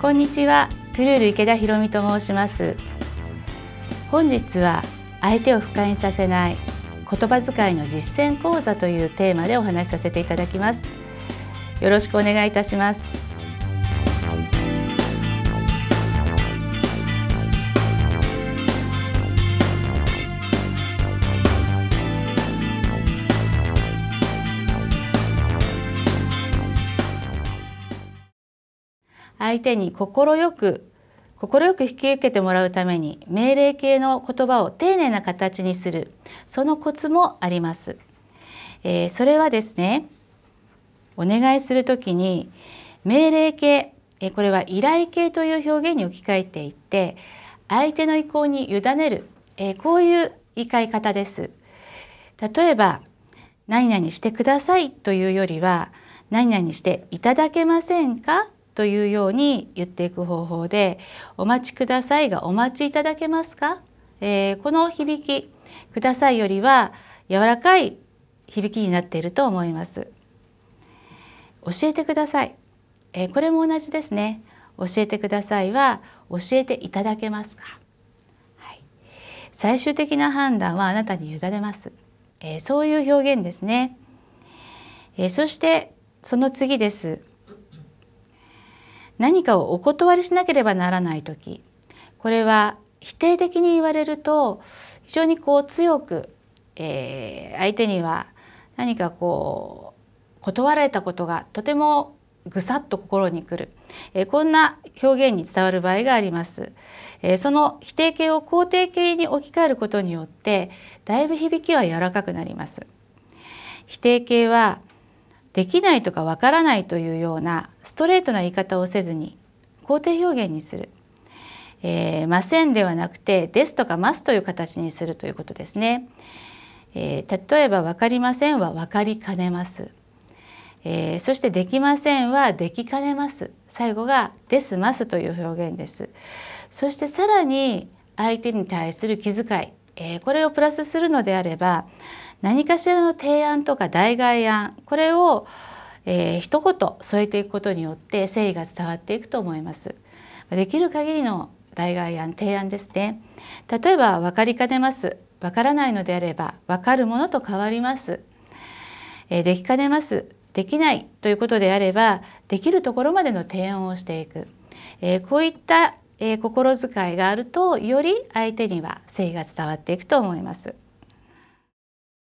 こんにちはクルール池田博美と申します本日は相手を不快にさせない言葉遣いの実践講座というテーマでお話しさせていただきますよろしくお願いいたします相手に快く快く引き受けてもらうために命令形の言葉を丁寧な形にするそのコツもあります。えー、それはですねお願いする時に命令形、えー、これは依頼形という表現に置き換えていって相手の意向に委ねる、えー、こういう言い換え方です。例えば「何々してください」というよりは「何々していただけませんか?」というように言っていく方法で「お待ちください」が「お待ちいただけますか?」えー、この響き「ください」よりは柔らかい響きになっていると思います。教えてください、えー、これも同じですね。教えてくださいは教えていただけますか、最終的な判断はあなたに委ねます、えー、そういう表現ですね、えー、そしてその次です何かをお断りしなければならない時これは否定的に言われると非常にこう強く、えー、相手には何かこう断られたことがとてもぐさっと心にくる、えー、こんな表現に伝わる場合があります、えー、その否定形を肯定形に置き換えることによってだいぶ響きは柔らかくなります否定形はできないとかわからないというようなストレートな言い方をせずに肯定表現にする、えー、ませんではなくてですとかますという形にするということですね、えー、例えばわかりませんはわかりかねます、えー、そしてできませんはできかねます最後がですますという表現ですそしてさらに相手に対する気遣い、えこれをプラスするのであれば何かしらの提案とか代替案これを、えー、一言添えていくことによって誠意が伝わっていくと思います。できる限りの代替案提案ですね例えば分かりかねます分からないのであれば分かるものと変わります、えー、できかねますできないということであればできるところまでの提案をしていく、えー、こういった、えー、心遣いがあるとより相手には誠意が伝わっていくと思います。